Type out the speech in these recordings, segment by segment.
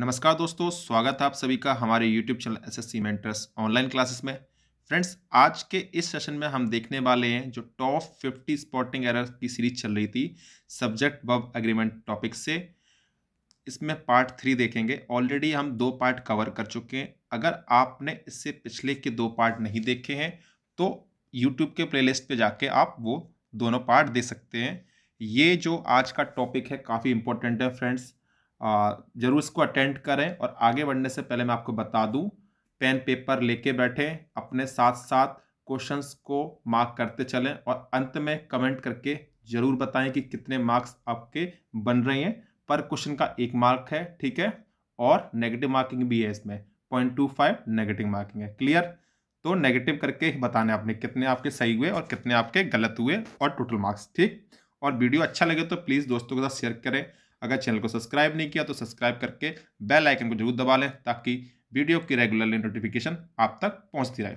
नमस्कार दोस्तों स्वागत है आप सभी का हमारे YouTube channel S S C mentors online classes में फ्रेंड्स आज के इस सेशन में हम देखने वाले हैं जो टॉप 50 स्पॉटिंग एरर की सीरीज चल रही थी सब्जेक्ट बब एग्रीमेंट टॉपिक से इसमें पार्ट थ्री देखेंगे ऑलरेडी हम दो पार्ट कवर कर चुके हैं अगर आपने इससे पिछले के दो पार्ट नहीं देखे हैं तो यूट्यूब के प्ले लिस्ट जाके आप वो दोनों पार्ट दे सकते हैं ये जो आज का टॉपिक है काफ़ी इंपॉर्टेंट है फ्रेंड्स ज़रूर इसको अटेंड करें और आगे बढ़ने से पहले मैं आपको बता दूं पेन पेपर लेके बैठे अपने साथ साथ क्वेश्चंस को मार्क करते चलें और अंत में कमेंट करके ज़रूर बताएं कि कितने मार्क्स आपके बन रहे हैं पर क्वेश्चन का एक मार्क है ठीक है और नेगेटिव मार्किंग भी है इसमें point two five negative marking है क्लियर तो नेगेटिव करके बताने आपने कितने आपके सही हुए और कितने आपके गलत हुए और टोटल मार्क्स ठीक और वीडियो अच्छा लगे तो प्लीज़ दोस्तों के साथ शेयर करें अगर चैनल को सब्सक्राइब नहीं किया तो सब्सक्राइब करके बेल आइकन को जरूर दबा लें ताकि वीडियो की रेगुलरली नोटिफिकेशन आप तक पहुंचती रहे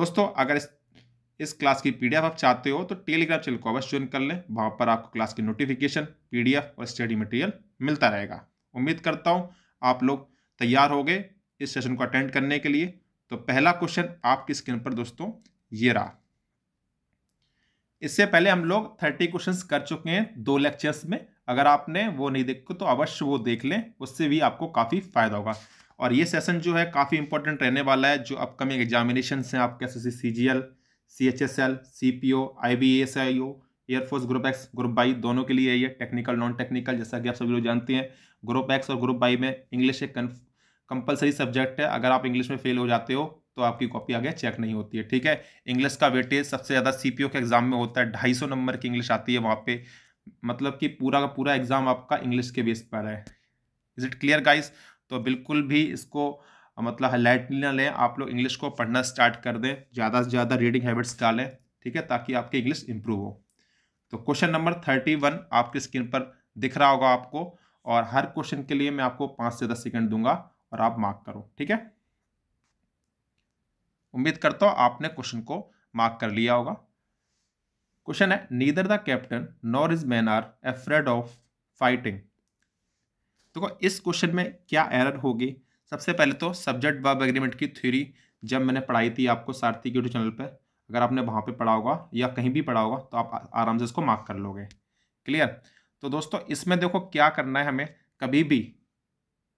दोस्तों अगर इस इस क्लास की पीडीएफ आप चाहते हो तो टेलीग्राम चैनल को अवश्य ज्वाइन कर लें वहाँ पर आपको क्लास की नोटिफिकेशन पीडीएफ और स्टडी मटेरियल मिलता रहेगा उम्मीद करता हूँ आप लोग तैयार हो गए इस सेशन को अटेंड करने के लिए तो पहला क्वेश्चन आपकी स्क्रीन पर दोस्तों ये रहा इससे पहले हम लोग थर्टी क्वेश्चन कर चुके हैं दो लेक्चर्स में अगर आपने वो नहीं देखो तो अवश्य वो देख लें उससे भी आपको काफ़ी फायदा होगा और ये सेशन जो है काफ़ी इंपॉर्टेंट रहने वाला है जो अपकमिंग एग्जामिनेशन हैं आपके S S C G L C H S L C P O I B S I O air force group X group Y दोनों के लिए ये टेक्निकल नॉन टेक्निकल जैसा कि आप सभी लोग जानते हैं ग्रुप एक्स और ग्रुप बाई में इंग्लिश एक कंपलसरी सब्जेक्ट है अगर आप इंग्लिश में फेल हो जाते हो तो आपकी कॉपी आगे चेक नहीं होती है ठीक है इंग्लिश का वेटेज सबसे ज़्यादा सी के एग्जाम में होता है ढाई नंबर की इंग्लिश आती है वहाँ पर मतलब कि पूरा का पूरा एग्ज़ाम आपका इंग्लिश के बेस पर है इज़ इट क्लियर गाइस तो बिल्कुल भी इसको मतलब हाईलाइट ना लें आप लोग इंग्लिश को पढ़ना स्टार्ट कर दें ज़्यादा से ज़्यादा रीडिंग हैबिट्स डालें ठीक है ताकि आपकी इंग्लिश इंप्रूव हो तो क्वेश्चन नंबर थर्टी वन आपकी स्क्रीन पर दिख रहा होगा आपको और हर क्वेश्चन के लिए मैं आपको पाँच से दस सेकेंड दूंगा और आप मार्क करो ठीक है उम्मीद करता हूँ आपने क्वेश्चन को मार्क कर लिया होगा क्वेश्चन है neither the captain nor his men are afraid of fighting देखो इस क्वेश्चन में क्या एरर होगी सबसे पहले तो सब्जेक्ट वर्ब एग्रीमेंट की थ्योरी जब मैंने पढ़ाई थी आपको सारथी यूट्यूब चैनल पर अगर आपने वहाँ पे पढ़ा होगा या कहीं भी पढ़ा होगा तो आप आराम से इसको मार्क कर लोगे क्लियर तो दोस्तों इसमें देखो क्या करना है हमें कभी भी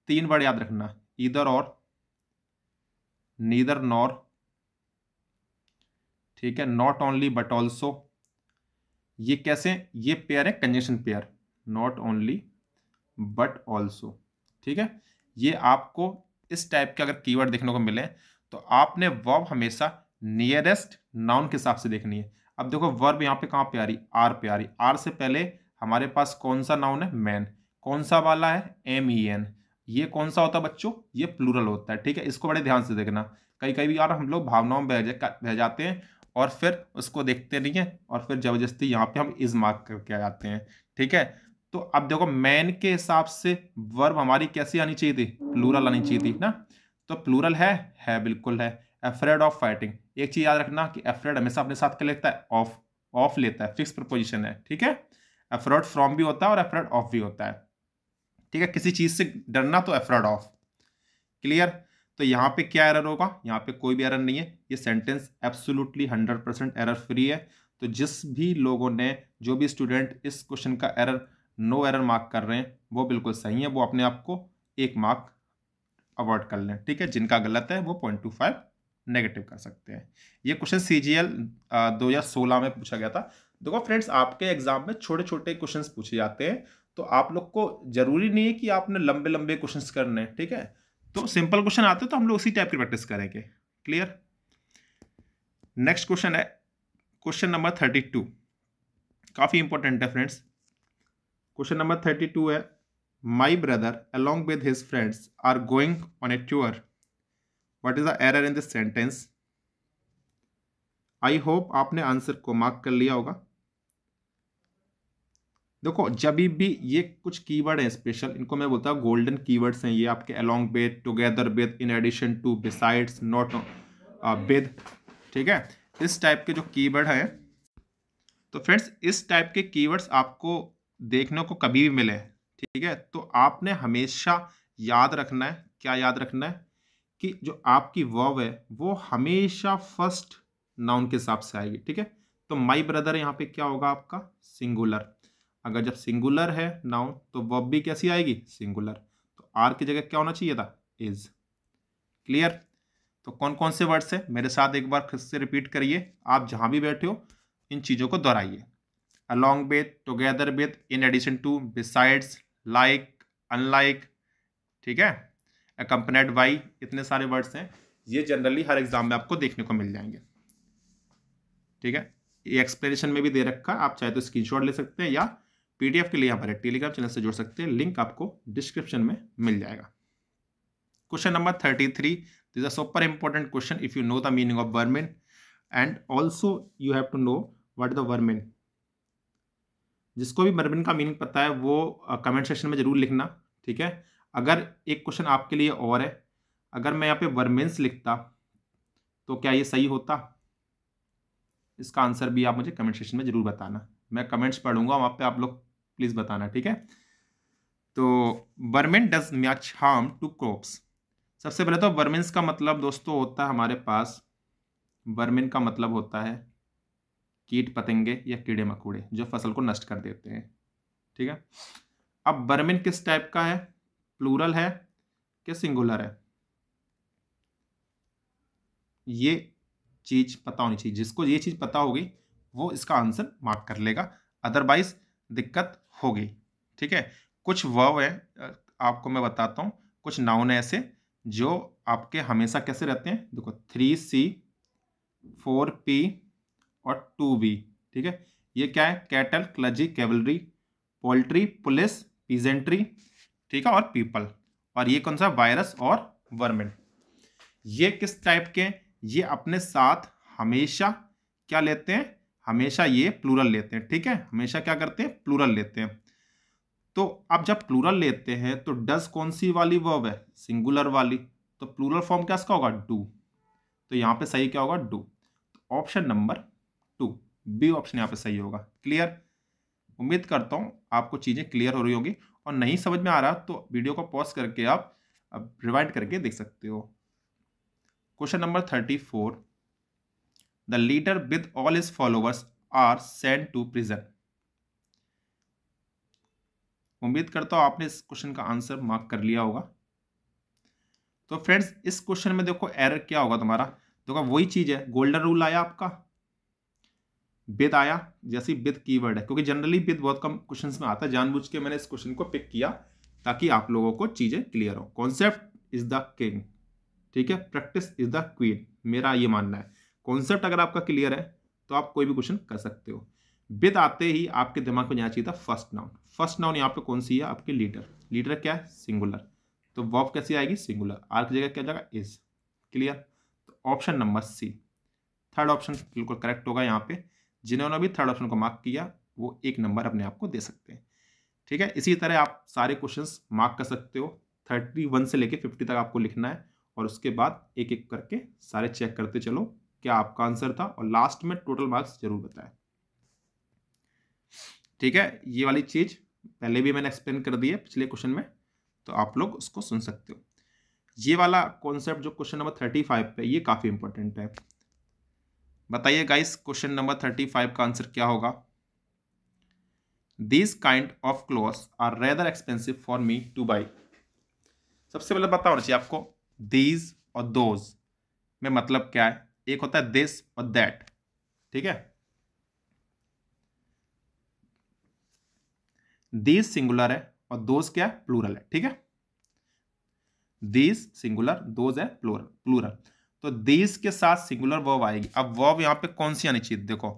तीन वर्ड याद रखना इधर और नीदर नॉर ठीक है नॉट ओनली बट ऑल्सो ये कैसे ये पेयर है conjunction pair not only but also ठीक है ये आपको इस टाइप के अगर कीवर्ड देखने को मिले तो आपने वर्ब हमेशा नियरेस्ट नाउन के हिसाब से देखनी है अब देखो वर्ब यहाँ पे कहाँ पे आ रही आर पे आ रही आर से पहले हमारे पास कौन सा नाउन है मैन कौन सा वाला है एम ई एन ये कौन सा होता है बच्चों ये प्लूरल होता है ठीक है इसको बड़े ध्यान से देखना कई कई बार हम लोग भावनाओं में बह जाते हैं और फिर उसको देखते रहिए और फिर ज़बरदस्ती यहाँ पे हम इज मार्क करके आ जाते हैं ठीक है तो अब देखो मैन के हिसाब से वर्ब हमारी कैसी आनी चाहिए थी प्लूरल आनी चाहिए थी ना तो प्लूरल है है बिल्कुल है एफरेड ऑफ फाइटिंग एक चीज़ याद रखना कि एफरेड हमेशा अपने साथ क्या लेता है ऑफ ऑफ लेता है फिक्स प्रपोजिशन है ठीक है एफरेड फ्रॉम भी होता है और एफरेड ऑफ भी होता है ठीक है किसी चीज़ से डरना तो एफरेड ऑफ क्लियर तो यहाँ पे क्या एरर होगा यहाँ पे कोई भी एरर नहीं है ये sentence absolutely hundred percent error free है तो जिस भी लोगों ने जो भी स्टूडेंट इस क्वेश्चन का एरर नो एरर मार्क कर रहे हैं वो बिल्कुल सही है वो अपने आप को एक मार्क अवॉर्ड कर लें ठीक है जिनका गलत है वो पॉइंट टू फाइव नेगेटिव कर सकते हैं ये क्वेश्चन सी जी एल दो हज़ार सोलह में पूछा गया था देखो फ्रेंड्स आपके एग्जाम में छोटे छोटे क्वेश्चन पूछे जाते हैं तो आप लोग को जरूरी नहीं है कि आपने लंबे लंबे क्वेश्चंस करने हैं ठीक है तो सिंपल क्वेश्चन आते तो हम लोग उसी टाइप की प्रैक्टिस करेंगे क्लियर नेक्स्ट क्वेश्चन है क्वेश्चन नंबर थर्टी टू काफ़ी इंपॉर्टेंट है friends question number thirty two है my brother along with his friends are going on a tour what is the error in this sentence I hope आपने answer को mark कर लिया होगा देखो जब भी ये कुछ कीवर्ड हैं स्पेशल इनको मैं बोलता हूँ गोल्डन कीवर्ड्स हैं ये आपके along with together with in addition to besides not with ठीक है इस टाइप के जो कीवर्ड हैं तो फ्रेंड्स इस टाइप के कीवर्ड्स आपको देखने को कभी भी मिले ठीक है तो आपने हमेशा याद रखना है क्या याद रखना है कि जो आपकी वर्व है वो हमेशा फर्स्ट नाउन के हिसाब से आएगी ठीक है तो माई ब्रदर यहाँ पे क्या होगा आपका सिंगुलर अगर जब सिंगुलर है नाउन तो वब भी कैसी आएगी सिंगुलर तो आर की जगह क्या होना चाहिए था इज क्लियर तो कौन कौन से वर्ड्स हैं मेरे साथ एक बार फिर से रिपीट करिए आप जहां भी बैठे हो इन चीज़ों को दोहराइए along with together with in addition to besides like unlike ठीक है अकम्पनेड बाई इतने सारे वर्ड्स हैं ये जनरली हर एग्जाम में आपको देखने को मिल जाएंगे ठीक है ये एक्सप्लेनेशन में भी दे रखा आप चाहे तो स्क्रीनशॉट ले सकते हैं या पीडीएफ के लिए यहाँ पर टेलीग्राम चैनल से जुड़ सकते हैं लिंक आपको डिस्क्रिप्शन में मिल जाएगा question number thirty three this a super important question if you know the meaning of vermin and also you have to know what the vermin जिसको भी वर्मिन का मीनिंग पता है वो कमेंट uh, सेक्शन में ज़रूर लिखना ठीक है अगर एक क्वेश्चन आपके लिए और है अगर मैं यहाँ पे वर्मिन्स लिखता तो क्या ये सही होता इसका आंसर भी आप मुझे कमेंट सेक्शन में ज़रूर बताना मैं कमेंट्स पढ़ूंगा वहाँ पे आप लोग प्लीज़ बताना ठीक है तो vermin does much harm to crops सबसे पहले तो बर्मेन्स का मतलब दोस्तों होता है हमारे पास बर्मेन का मतलब होता है कीट पतंगे या कीड़े मकोड़े जो फसल को नष्ट कर देते हैं ठीक है अब बर्मिन किस टाइप का है प्लूरल है क्या सिंगुलर है ये चीज पता होनी चाहिए जिसको ये चीज पता होगी वो इसका आंसर मार्क कर लेगा अदरवाइज दिक्कत होगी ठीक है कुछ वर्व है आपको मैं बताता हूँ कुछ नाउन ऐसे जो आपके हमेशा कैसे रहते हैं देखो थ्री सी फोर पी और टू बी ठीक है ये क्या है cattle clergy cavalry poultry police peasantry ठीक है और पीपल और ये कौन सा वायरस और वर्मिन ये किस टाइप के ये अपने साथ हमेशा क्या लेते हैं हमेशा ये प्लूरल लेते हैं ठीक है हमेशा क्या करते हैं प्लूरल लेते हैं तो अब जब प्लूरल लेते हैं तो डज कौन सी वाली वर्ब है सिंगुलर वाली तो प्लूरल फॉर्म क्या इसका होगा डू तो यहाँ पे सही क्या होगा do option number two B option यहाँ पे सही होगा क्लियर उम्मीद करता हूँ आपको चीज़ें क्लियर हो रही होगी और नहीं समझ में आ रहा तो वीडियो को पॉज करके आप रिवाइंड करके देख सकते हो question number thirty four The leader with all his followers are sent to prison. उम्मीद करता हूं आपने इस क्वेश्चन का आंसर मार्क कर लिया होगा तो फ्रेंड्स इस क्वेश्चन में देखो एरर क्या होगा तुम्हारा देखो वही चीज़ है गोल्डन रूल आया आपका बिद आया जैसी की कीवर्ड है क्योंकि जनरली बिद बहुत कम क्वेश्चंस में आता है जानबूझ के मैंने इस क्वेश्चन को पिक किया ताकि आप लोगों को चीज़ें क्लियर हो कॉन्सेप्ट इज द किंग ठीक है प्रैक्टिस इज द क्वीन मेरा ये मानना है कॉन्सेप्ट अगर आपका क्लियर है तो आप कोई भी क्वेश्चन कर सकते हो विद आते ही आपके दिमाग में जाना चाहिए था फर्स्ट नाउन फर्स्ट नाउन यहाँ पे कौन सी है आपके लीडर लीडर क्या है सिंगुलर तो वॉब कैसी आएगी सिंगुलर आर की जगह क्या जाएगा इज क्लियर तो option number C third option बिल्कुल करेक्ट होगा यहाँ पे जिन्होंने भी थर्ड ऑप्शन को मार्क किया वो एक नंबर अपने आप को दे सकते हैं ठीक है इसी तरह आप सारे क्वेश्चन मार्क कर सकते हो थर्टी वन से लेके फिफ्टी तक आपको लिखना है और उसके बाद एक एक करके सारे चेक करते चलो क्या आपका आंसर था और लास्ट में टोटल मार्क्स जरूर बताएं ठीक है ये वाली चीज़ पहले भी मैंने एक्सप्लेन कर दी है पिछले क्वेश्चन में तो आप लोग उसको सुन सकते हो ये वाला कॉन्सेप्ट जो क्वेश्चन नंबर थर्टी फाइव पे ये काफ़ी इंपॉर्टेंट है बताइए guys question number thirty five का आंसर क्या होगा these kind of cloth are rather expensive for me to buy सबसे पहले बताओ होना चाहिए आपको दीज और दोज में मतलब क्या है एक होता है दिस और दैट ठीक है दिस सिंगुलर है और दोज क्या है प्लूरल है ठीक है दिस सिंगुलर दोज है प्लूरल प्लूरल तो दिस के साथ सिंगुलर वर्ब आएगी अब वर्ब यहां पे कौन सी आनी चाहिए देखो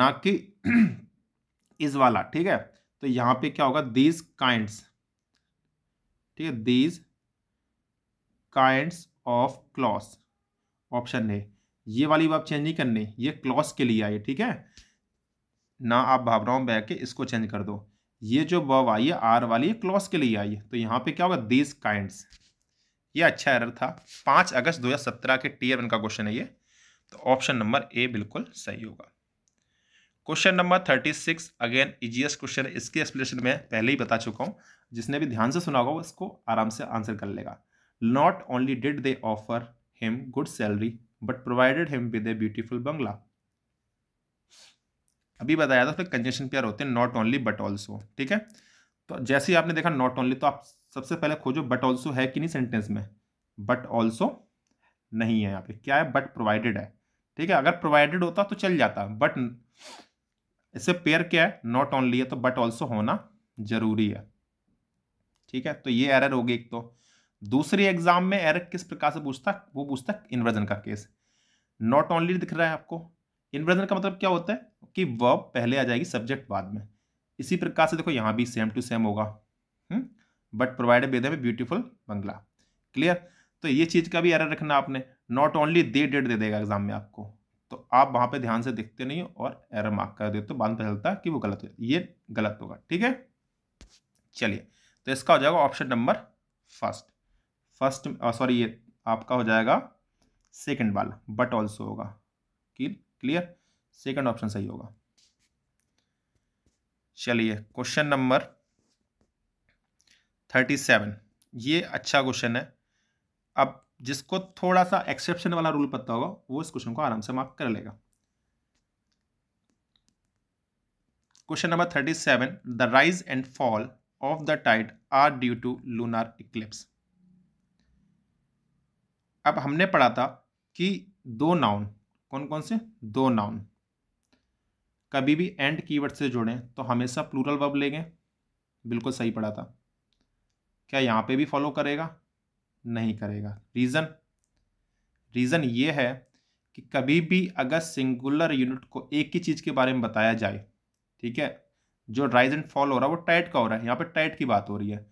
ना कि इस वाला ठीक है तो यहां पे क्या होगा दीज काइंड्स ठीक है these kinds of clothes option A ये वाली अब चेंज नहीं करनी ये क्लॉस के लिए आई ठीक है ना आप भावनाओं में के इसको चेंज कर दो ये जो वर्ब आई है आर वाली क्लॉस के लिए आई है तो यहाँ पे क्या होगा दिस काइंड्स ये अच्छा एरर था पाँच अगस्त सत्रह के टीयर वन का क्वेश्चन है ये तो ऑप्शन नंबर ए बिल्कुल सही होगा question number thirty six again easiest question इसके एक्सप्लेनेशन में पहले ही बता चुका हूँ जिसने भी ध्यान से सुना होगा वो इसको आराम से आंसर कर लेगा not only did they offer him good salary but provided him with a beautiful bungalow अभी बताया था उसमें कंजेशन पेयर होते हैं नॉट ओनली बट ऑल्सो ठीक है तो जैसे ही आपने देखा नॉट ओनली तो आप सबसे पहले खोजो बट ऑल्सो है कि नहीं सेंटेंस में बट ऑल्सो नहीं है यहाँ पे क्या है बट प्रोवाइडेड है ठीक है अगर प्रोवाइडेड होता तो चल जाता बट इससे पेयर क्या है नॉट ओनली है तो बट ऑल्सो होना जरूरी है ठीक है तो ये एरर होगी एक तो दूसरे एग्जाम में एरक किस प्रकार से पूछता है वो पूछता है इन्वर्जन का केस नॉट ओनली दिख रहा है आपको इन्वर्जन का मतलब क्या होता है कि वर्ब पहले आ जाएगी सब्जेक्ट बाद में इसी प्रकार से देखो यहाँ भी सेम टू सेम होगा बट प्रोवाइडेड बेदे में ब्यूटीफुल बंगला क्लियर तो ये चीज़ का भी एरर रखना आपने नॉट ओनली दे डेट दे देगा एग्जाम में आपको तो आप वहाँ पे ध्यान से देखते नहीं हो और एरर मार्क कर देते हो तो बाद में चलता कि वो गलत हो ये गलत होगा ठीक है चलिए तो इसका हो जाएगा option number first first sorry ये आपका हो जाएगा सेकंड वाला बट ऑल्सो होगा क्लियर सेकंड ऑप्शन सही होगा चलिए क्वेश्चन नंबर थर्टी सेवन ये अच्छा क्वेश्चन है अब जिसको थोड़ा सा एक्सेप्शन वाला रूल पता होगा वो इस क्वेश्चन को आराम से मार्क कर लेगा question number thirty seven the rise and fall of the tide are due to lunar eclipse अब हमने पढ़ा था कि दो नाउन कौन कौन से दो नाउन कभी भी एंड कीवर्ड से जोड़ें तो हमेशा प्लूरल वर्ब लेंगे बिल्कुल सही पढ़ा था क्या यहाँ पे भी फॉलो करेगा नहीं करेगा रीज़न रीज़न ये है कि कभी भी अगर सिंगुलर यूनिट को एक ही चीज़ के बारे में बताया जाए ठीक है जो राइज एंड फॉल हो रहा है वो टाइट का हो रहा है यहाँ पे टाइट की बात हो रही है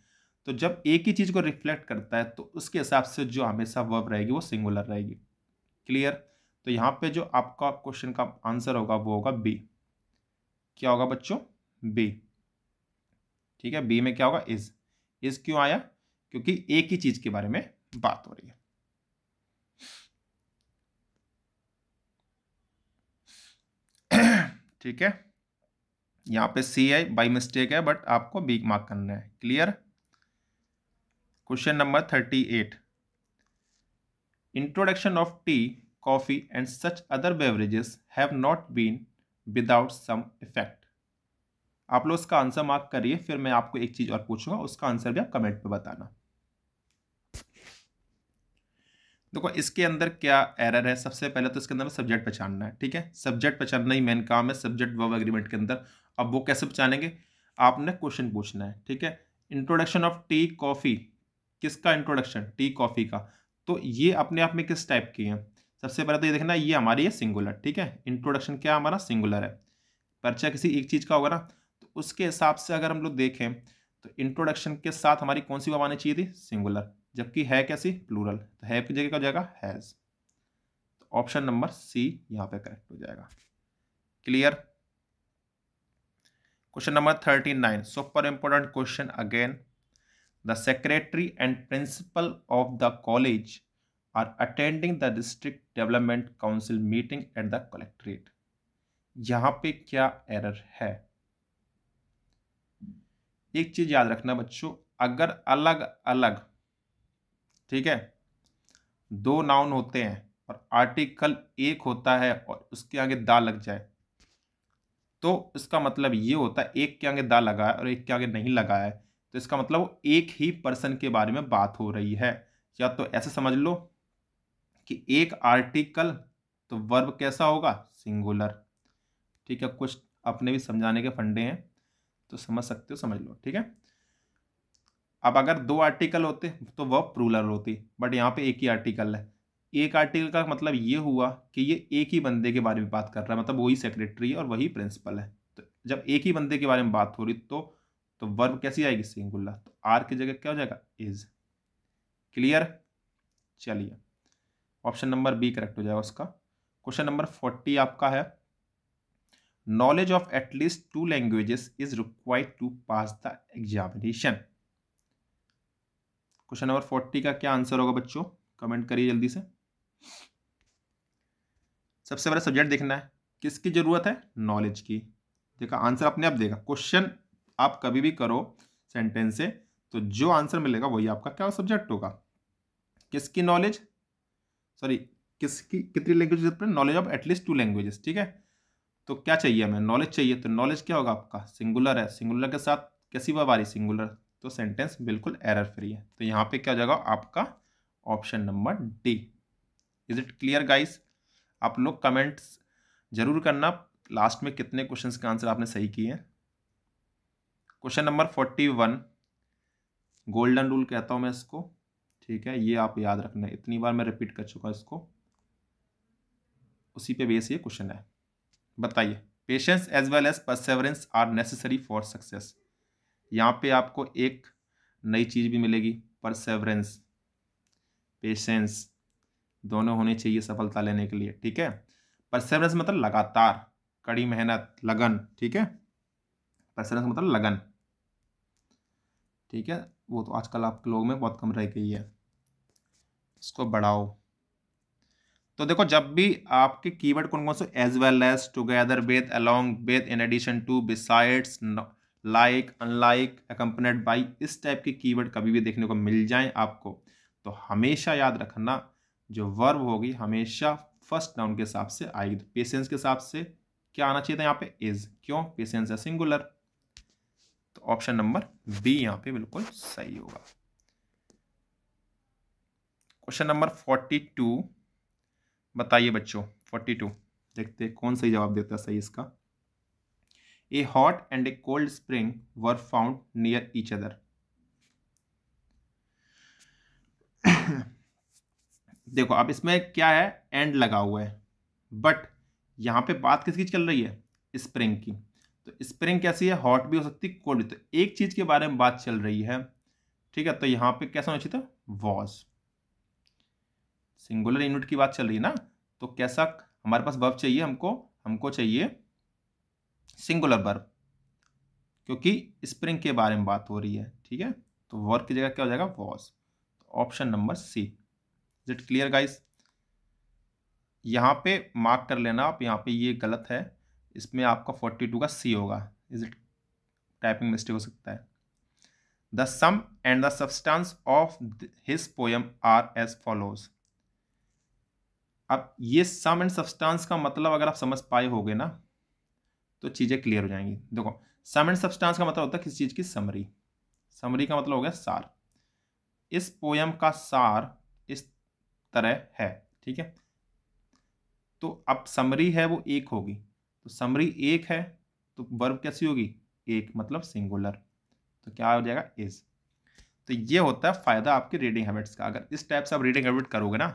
तो जब एक ही चीज़ को रिफ्लेक्ट करता है तो उसके हिसाब से जो हमेशा वर्ब रहेगी वो सिंगुलर रहेगी क्लियर तो यहाँ पे जो आपका क्वेश्चन का आंसर होगा वो होगा बी क्या होगा बच्चों बी ठीक है बी में क्या होगा इज इज क्यों आया क्योंकि एक ही चीज़ के बारे में बात हो रही है ठीक है यहाँ पे सी है बाई मिस्टेक है बट आपको बी मार्क करना है clear question number thirty eight introduction of tea coffee and such other beverages have not been without some effect आप लोग उसका आंसर मार्क करिए फिर मैं आपको एक चीज़ और पूछूंगा उसका आंसर भी आप कमेंट पे बताना देखो इसके अंदर क्या एरर है सबसे पहले तो इसके अंदर सब्जेक्ट पहचानना है ठीक है सब्जेक्ट पहचानना ही मेन काम है सब्जेक्ट वर्ब एग्रीमेंट के अंदर अब वो कैसे पहचानेंगे आपने क्वेश्चन पूछना है ठीक है इंट्रोडक्शन ऑफ टी कॉफ़ी किसका इंट्रोडक्शन टी कॉफ़ी का तो ये अपने आप में किस टाइप की है सबसे पहले तो ये देखना ये हमारी है सिंगुलर ठीक है इंट्रोडक्शन क्या हमारा सिंगुलर है पर्चा किसी एक चीज़ का होगा ना तो उसके हिसाब से अगर हम लोग देखें तो इंट्रोडक्शन के साथ हमारी कौन सी आनी चाहिए थी सिंगुलर जबकि है कैसी प्लूरल तो है की जगह क्या हो जाएगा हैज़ तो ऑप्शन नंबर सी यहाँ पे करेक्ट हो जाएगा clear question number thirty nine super important question again The secretary and principal of the college are attending the district development council meeting at the collectorate. यहाँ पे क्या एरर है एक चीज याद रखना बच्चों अगर अलग अलग ठीक है दो नाउन होते हैं और आर्टिकल एक होता है और उसके आगे दा लग जाए तो इसका मतलब ये होता है एक के आगे दा लगा है और एक के आगे नहीं लगा है तो इसका मतलब एक ही पर्सन के बारे में बात हो रही है या तो ऐसे समझ लो कि एक आर्टिकल तो वर्ब कैसा होगा सिंगुलर ठीक है कुछ अपने भी समझाने के फंडे हैं तो समझ सकते हो समझ लो ठीक है अब अगर दो आर्टिकल होते तो वह प्रूलर होती बट यहाँ पे एक ही आर्टिकल है एक आर्टिकल का मतलब ये हुआ कि ये एक ही बंदे के बारे में बात कर रहा है मतलब वही सेक्रेटरी है और वही प्रिंसिपल है तो जब एक ही बंदे के बारे में बात हो रही तो तो वर्ब कैसी आएगी सिंगुलर तो आर की जगह क्या हो जाएगा इज क्लियर चलिए ऑप्शन नंबर बी करेक्ट हो जाएगा उसका क्वेश्चन नंबर फोर्टी आपका है knowledge of at least two languages is required to pass the examination question number forty का क्या आंसर होगा बच्चों कमेंट करिए जल्दी से सबसे बड़ा सब्जेक्ट देखना है किसकी जरूरत है नॉलेज की देखा आंसर अपने आप देगा क्वेश्चन आप कभी भी करो सेंटेंस से तो जो आंसर मिलेगा वही आपका क्या सब्जेक्ट होगा किसकी नॉलेज सॉरी किसकी कितनी language knowledge of at least two languages ठीक है तो क्या चाहिए हमें नॉलेज चाहिए तो नॉलेज क्या होगा आपका सिंगुलर है सिंगुलर के साथ कैसी वह बारी सिंगुलर तो सेंटेंस बिल्कुल एरर फ्री है तो यहाँ पे क्या हो जाएगा आपका option number D is it clear guys आप लोग कमेंट्स जरूर करना लास्ट में कितने क्वेश्चंस के आंसर आपने सही किए हैं question number forty one golden rule कहता हूँ मैं इसको ठीक है ये आप याद रखना इतनी बार मैं रिपीट कर चुका इसको उसी पे बेस ये क्वेश्चन है बताइए patience as well as perseverance are necessary for success यहाँ पे आपको एक नई चीज़ भी मिलेगी परसेवरेंस पेशेंस दोनों होने चाहिए सफलता लेने के लिए ठीक है परसेवरेंस मतलब लगातार कड़ी मेहनत लगन ठीक है परसेलेंस मतलब लगन ठीक है वो तो आजकल आप लोग में बहुत कम रह गई है इसको बढ़ाओ तो देखो जब भी आपके कीवर्ड कौन कौन से as well as together with along with in addition to besides like unlike accompanied by इस टाइप के कीवर्ड कभी भी देखने को मिल जाए आपको तो हमेशा याद रखना जो वर्ब होगी हमेशा फर्स्ट नाउन के हिसाब से आएगी पेशेंस तो के हिसाब से क्या आना चाहिए था यहाँ पे इज क्यों पेशेंस है सिंगुलर तो ऑप्शन नंबर बी यहां पे बिल्कुल सही होगा क्वेश्चन नंबर फोर्टी टू बताइए बच्चों फोर्टी टू देखते कौन सही जवाब देता है सही इसका a hot and a cold spring were found near each other देखो अब इसमें क्या है एंड लगा हुआ है बट यहां पे बात किस चीज चल रही है स्प्रिंग की तो स्प्रिंग कैसी है हॉट भी हो सकती है कोल्ड भी तो एक चीज़ के बारे में बात चल रही है ठीक है तो यहां पे कैसा होना चाहिए था वॉज सिंगुलर यूनिट की बात चल रही है ना तो कैसा हमारे पास बर्ब चाहिए हमको हमको चाहिए सिंगुलर बर्ब क्योंकि स्प्रिंग के बारे में बात हो रही है ठीक है तो वर्क की जगह क्या हो जाएगा was option number C is it clear guys यहां पे मार्क कर लेना आप यहां पे ये गलत है इसमें आपका फोर्टी टू का सी होगा इज इट टाइपिंग मिस्टेक हो सकता है the sum and the substance of his poem are as follows अब ये सम एंड सब्सटेंस का मतलब अगर आप समझ पाए होगे ना तो चीज़ें क्लियर हो जाएंगी देखो सम एंड सब्सटेंस का मतलब होता है किस चीज़ की समरी समरी का मतलब हो गया सार इस पोयम का सार इस तरह है ठीक है तो अब समरी है वो एक होगी तो समरी एक है तो वर्ब कैसी होगी एक मतलब सिंगुलर तो क्या हो जाएगा इज तो ये होता है फ़ायदा आपके रीडिंग हैबिट्स का अगर इस टाइप से आप रीडिंग हैबिट करोगे ना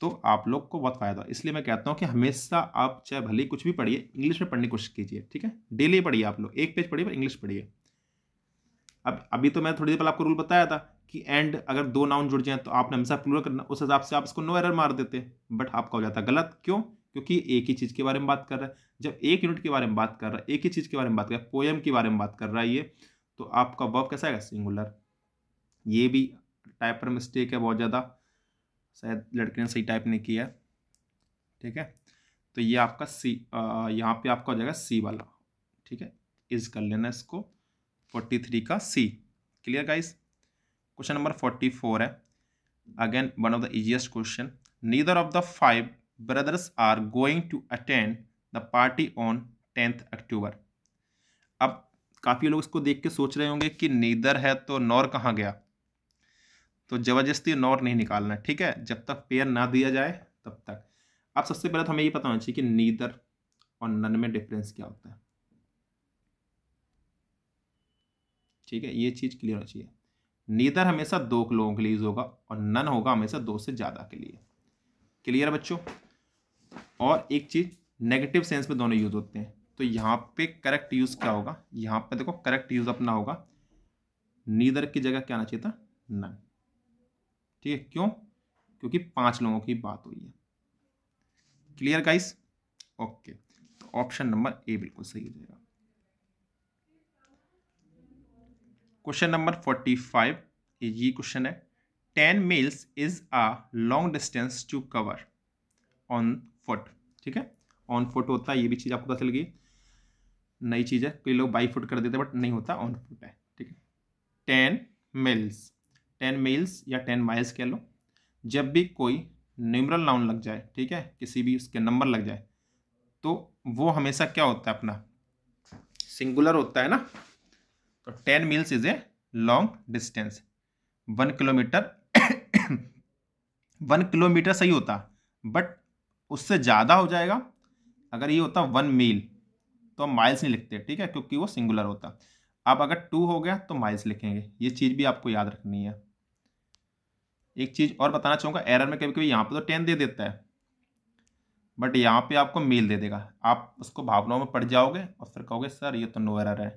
तो आप लोग को बहुत फ़ायदा इसलिए मैं कहता हूँ कि हमेशा आप चाहे भले कुछ भी पढ़िए इंग्लिश में पढ़ने की कोशिश कीजिए ठीक है डेली पढ़िए आप लोग एक पेज पढ़िए पर इंग्लिश पढ़िए अब अभी तो मैं थोड़ी देर पहले आपको रूल बताया था कि एंड अगर दो नाउन जुड़ जाए तो आपने हमेशा प्लूरल करना उस हिसाब से आप इसको नो एरर मार देते बट आपका हो जाता गलत क्यों क्योंकि एक ही चीज़ के बारे में बात कर रहा है जब एक यूनिट के बारे में बात कर रहा है एक ही चीज़ के बारे में बात कर रहा है पोएम के बारे में बात कर रहा है ये तो आपका वर्ब कैसा आएगा सिंगुलर ये भी टाइप पर मिस्टेक है बहुत ज़्यादा शायद लड़के ने सही टाइप नहीं किया ठीक है तो ये आपका सी यहाँ पे आपका हो जाएगा सी वाला ठीक है इस कर लेना इसको फोर्टी थ्री का C clear guys question number forty four है again one of the easiest question neither of the five brothers are going to attend the party on tenth October अब काफ़ी लोग इसको देख के सोच रहे होंगे कि नीदर है तो नौर कहाँ गया तो ज़बरदस्ती नौर नहीं निकालना ठीक है जब तक पेयर ना दिया जाए तब तक अब सबसे पहले तो हमें ये पता होना चाहिए कि नीदर और नन में डिफरेंस क्या होता है ठीक है ये चीज़ क्लियर होनी चाहिए नीदर हमेशा दो लोगों के लिए यूज़ होगा और नन होगा हमेशा दो से ज़्यादा के लिए क्लियर बच्चों और एक चीज़ नेगेटिव सेंस में दोनों यूज़ होते हैं तो यहाँ पे करेक्ट यूज़ क्या होगा यहाँ पे देखो करेक्ट यूज़ अपना होगा नीदर की जगह क्या आना चाहिए था नन ठीक है क्यों क्योंकि पांच लोगों की बात हुई है क्लियर गाइस ओके तो ऑप्शन नंबर ए बिल्कुल सही हो जाएगा क्वेश्चन नंबर फोर्टी फाइव ये क्वेश्चन है ten miles is a long distance to cover on foot ठीक है ऑन फुट होता है ये भी चीज़ आपको पता चल गई नई चीज़ है कई लोग बाई फुट कर देते हैं बट नहीं होता ऑन फुट है ठीक है टेन मिल्स टेन मेल्स या टेन माइल्स कह लो जब भी कोई न्यूमरल नाउन लग जाए ठीक है किसी भी उसके नंबर लग जाए तो वो हमेशा क्या होता है अपना सिंगुलर होता है ना तो ten miles is a long distance one kilometre one kilometre सही होता बट उससे ज़्यादा हो जाएगा अगर ये होता वन मील तो हम माइल्स नहीं लिखते ठीक है क्योंकि वो सिंगुलर होता अब अगर टू हो गया तो माइल्स लिखेंगे ये चीज़ भी आपको याद रखनी है एक चीज़ और बताना चाहूँगा एरर में कभी कभी यहाँ पर तो टेन दे देता है बट यहाँ पे आपको मेल दे देगा आप उसको भावनाओं में पड़ जाओगे और फिर कहोगे सर ये तो नो एरर है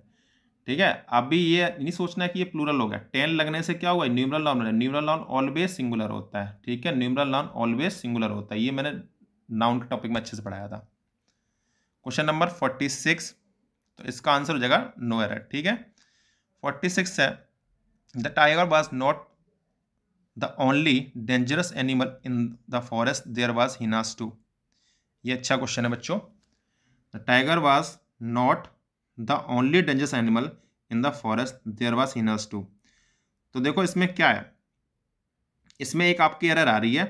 ठीक है अभी ये नहीं सोचना है कि ये प्लूरल हो गया टेन लगने से क्या हुआ numeral noun numeral noun always singular होता है ठीक है न्यूमरल लॉन ऑलवेज सिंगुलर होता है ये मैंने नाउन के टॉपिक में अच्छे से पढ़ाया था क्वेश्चन नंबर फोर्टी सिक्स तो इसका आंसर हो जाएगा नो एरर ठीक है फोर्टी सिक्स है the tiger was not the only dangerous animal in the forest there was hyenas too ये अच्छा क्वेश्चन है बच्चों the tiger was not the only dangerous animal in the forest there was hyenas too तो देखो इसमें क्या है इसमें एक आपकी एरर आ रही है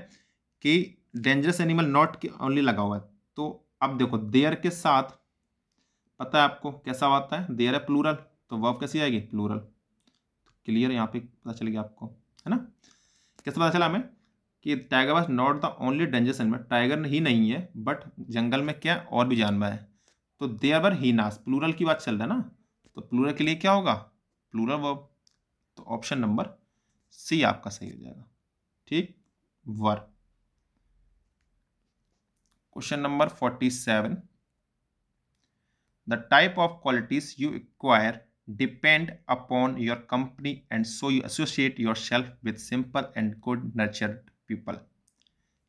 कि डेंजरस एनिमल नॉट ओनली लगा हुआ है तो अब देखो देयर के साथ पता है आपको कैसा आता है देयर है प्लूरल तो वर्ब कैसी आएगी प्लूरल तो क्लियर यहाँ पे पता चल गया आपको है ना कैसे पता चला हमें कि tiger was not the only dangerous animal tiger ही नहीं है बट जंगल में क्या और भी जानवर है तो देयर वर ही नास प्लूरल की बात चल रहा है ना तो प्लूरल के लिए क्या होगा प्लूरल वर्ब तो ऑप्शन नंबर सी आपका सही हो जाएगा ठीक वर forty seven the type of qualities you acquire depend upon your company and so you associate yourself with simple and good nurtured people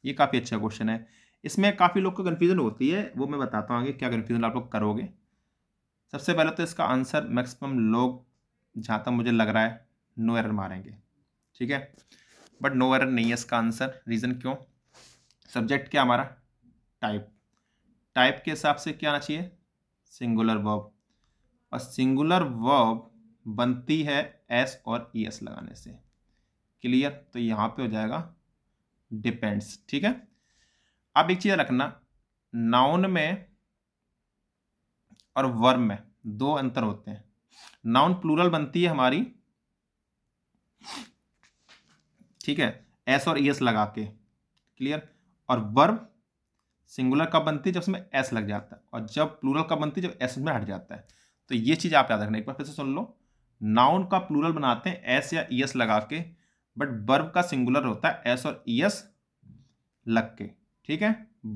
ये काफ़ी अच्छा क्वेश्चन है इसमें काफ़ी लोग को कन्फ्यूज़न होती है वो मैं बताता हूँ आगे क्या कन्फ्यूज़न आप लोग करोगे सबसे पहले तो इसका आंसर मैक्सिमम लोग जहाँ तक मुझे लग रहा है नो एरर मारेंगे ठीक है बट नो एरर नहीं है इसका आंसर रीज़न क्यों सब्जेक्ट क्या हमारा टाइप टाइप के हिसाब से क्या आना चाहिए सिंगुलर वर्ब और सिंगुलर वर्ब बनती है एस और ई e एस लगाने से क्लियर तो यहाँ पे हो जाएगा डिपेंड्स ठीक है अब एक चीज़ रखना नाउन में और वर्ब में दो अंतर होते हैं नाउन प्लूरल बनती है हमारी ठीक है एस और ई e एस लगा के क्लियर और वर्ब सिंगुलर कब बनती है जब उसमें एस लग जाता है और जब प्लूरल कब बनती है जब एस उसमें हट जाता है तो ये चीज़ आप याद रखना एक बार फिर से सुन लो नाउन का प्लूरल बनाते हैं एस या ई e एस लगा के बट बर्ब का सिंगुलर होता है एस और ई e एस लग के ठीक है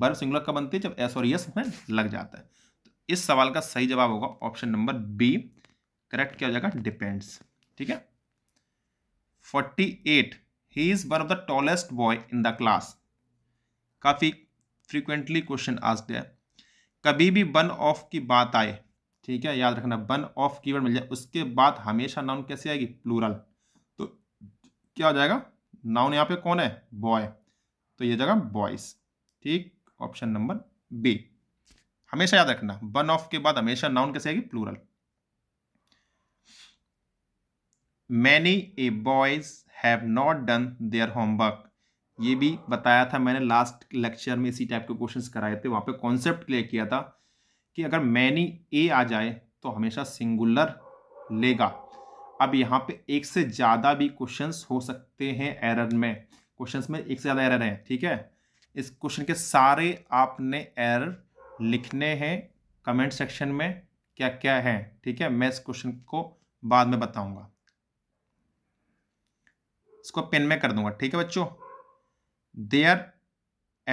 बर्ब सिंगुलर कब बनती है जब एस और ई e एस में लग जाता है तो इस सवाल का सही जवाब होगा ऑप्शन नंबर बी करेक्ट क्या हो जाएगा डिपेंड्स ठीक है forty eight he is one of the tallest boy in the class काफ़ी फ्रीक्वेंटली क्वेश्चन आज है कभी भी बन ऑफ की बात आए ठीक है याद रखना बन ऑफ कीवर्ड मिल जाए उसके बाद हमेशा नाउन कैसे आएगी प्लूरल तो क्या हो जाएगा नाउन यहाँ पे कौन है बॉय तो ये जगह बॉयज ठीक ऑप्शन नंबर बी हमेशा याद रखना बन ऑफ के बाद हमेशा नाउन कैसे आएगी plural many a boys have not done their homework ये भी बताया था मैंने लास्ट लेक्चर में इसी टाइप के क्वेश्चन कराए थे वहाँ पे कॉन्सेप्ट क्लियर किया था कि अगर मैनी ए आ जाए तो हमेशा सिंगुलर लेगा अब यहाँ पे एक से ज़्यादा भी क्वेश्चंस हो सकते हैं एरर में क्वेश्चंस में एक से ज़्यादा एरर हैं ठीक है इस क्वेश्चन के सारे आपने एरर लिखने हैं कमेंट सेक्शन में क्या क्या है ठीक है मैं इस क्वेश्चन को बाद में बताऊंगा इसको पेन में कर दूंगा ठीक है बच्चों there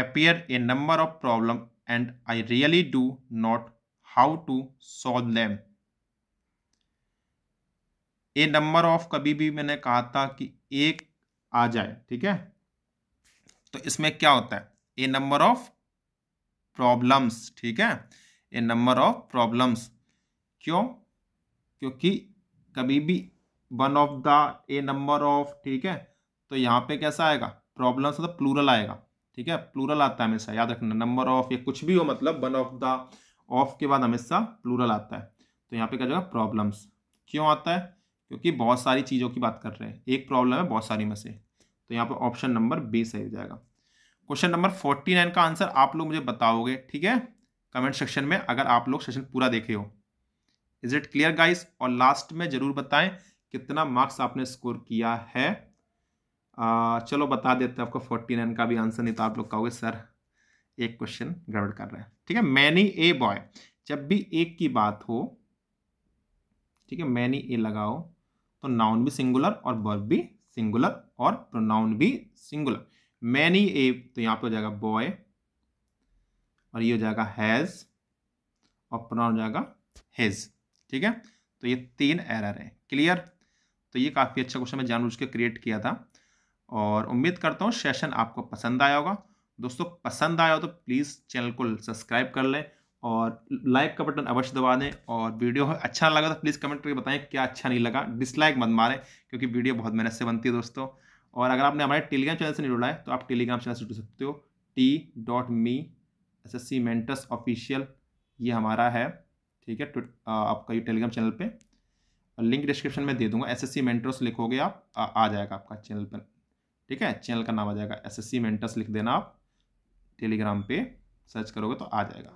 appear a number of problem and I really do not how to solve them. A number of कभी भी मैंने कहा था कि एक आ जाए ठीक है तो इसमें क्या होता है ए नंबर ऑफ प्रॉब्लम्स ठीक है ए नंबर ऑफ प्रॉब्लम्स क्यों क्योंकि कभी भी one of the a number of ठीक है तो यहाँ पे कैसा आएगा प्रॉब्लम्स मतलब प्लूरल आएगा ठीक है प्लूरल आता है हमेशा याद रखना नंबर ऑफ या कुछ भी हो मतलब वन ऑफ द ऑफ के बाद हमेशा प्लूरल आता है तो यहाँ पे क्या जाएगा प्रॉब्लम्स क्यों आता है क्योंकि बहुत सारी चीज़ों की बात कर रहे हैं एक प्रॉब्लम है बहुत सारी में से तो यहाँ पर ऑप्शन नंबर बी सही हो जाएगा क्वेश्चन नंबर फोर्टी नाइन का आंसर आप लोग मुझे बताओगे ठीक है कमेंट सेक्शन में अगर आप लोग सेशन पूरा देखे हो इज इट क्लियर गाइस और लास्ट में जरूर बताएं कितना मार्क्स आपने स्कोर किया है आ, चलो बता देते हैं आपको फोर्टी नाइन का भी आंसर नहीं तो आप लोग कहोगे सर एक क्वेश्चन गड़बड़ कर रहे हैं ठीक है मैनी ए बॉय जब भी एक की बात हो ठीक है मैनी ए लगाओ तो नाउन भी सिंगुलर और वर्ब भी सिंगुलर और प्रोनाउन भी सिंगुलर मैनी ए तो यहाँ पे हो जाएगा बॉय और ये हो जाएगा हैज़ और प्रोनाउन हो जाएगा हेज ठीक है तो ये तीन एरर है क्लियर तो ये काफ़ी अच्छा क्वेश्चन मैं जानबूझ के क्रिएट किया था और उम्मीद करता हूँ सेशन आपको पसंद आया होगा दोस्तों पसंद आया हो तो प्लीज़ चैनल को सब्सक्राइब कर लें और लाइक का बटन अवश्य दबा दें और वीडियो अच्छा लगा तो प्लीज़ कमेंट करके बताएं क्या अच्छा नहीं लगा डिसलाइक मत मारें क्योंकि वीडियो बहुत मेहनत से बनती है दोस्तों और अगर आपने हमारे टेलीग्राम चैनल से नहीं जुड़ा है तो आप टेलीग्राम चैनल से जुड़ सकते हो T dot me S S C mentors official ये हमारा है ठीक है आपका ये टेलीग्राम चैनल पर लिंक डिस्क्रिप्शन में दे दूंगा एस एस सी मेंटर्स लिखोगे आप आ, आ जाएगा आपका चैनल पर ठीक है चैनल का नाम आ जाएगा एस एस मेंटस लिख देना आप टेलीग्राम पे सर्च करोगे तो आ जाएगा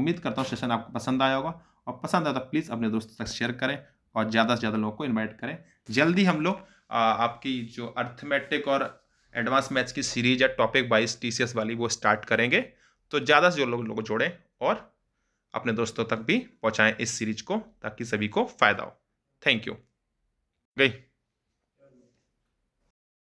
उम्मीद करता हूँ सेशन आपको पसंद आया होगा और पसंद आया तो प्लीज़ अपने दोस्तों तक शेयर करें और ज़्यादा से ज़्यादा लोगों को इन्वाइट करें जल्दी हम लोग आपकी जो अर्थमेटिक और एडवांस मैथ्स की सीरीज या टॉपिक वाइज टी वाली वो स्टार्ट करेंगे तो ज़्यादा से जो लोग लोग जोड़ें और अपने दोस्तों तक भी पहुँचाएँ इस सीरीज को ताकि सभी को फ़ायदा हो थैंक यू गई